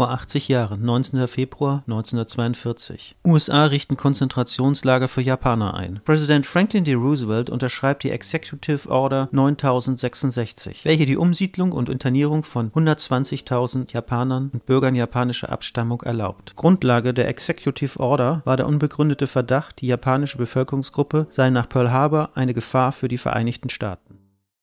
vor 80 Jahren, 19. Februar 1942. USA richten Konzentrationslager für Japaner ein. Präsident Franklin D. Roosevelt unterschreibt die Executive Order 9066, welche die Umsiedlung und Internierung von 120.000 Japanern und Bürgern japanischer Abstammung erlaubt. Grundlage der Executive Order war der unbegründete Verdacht, die japanische Bevölkerungsgruppe sei nach Pearl Harbor eine Gefahr für die Vereinigten Staaten.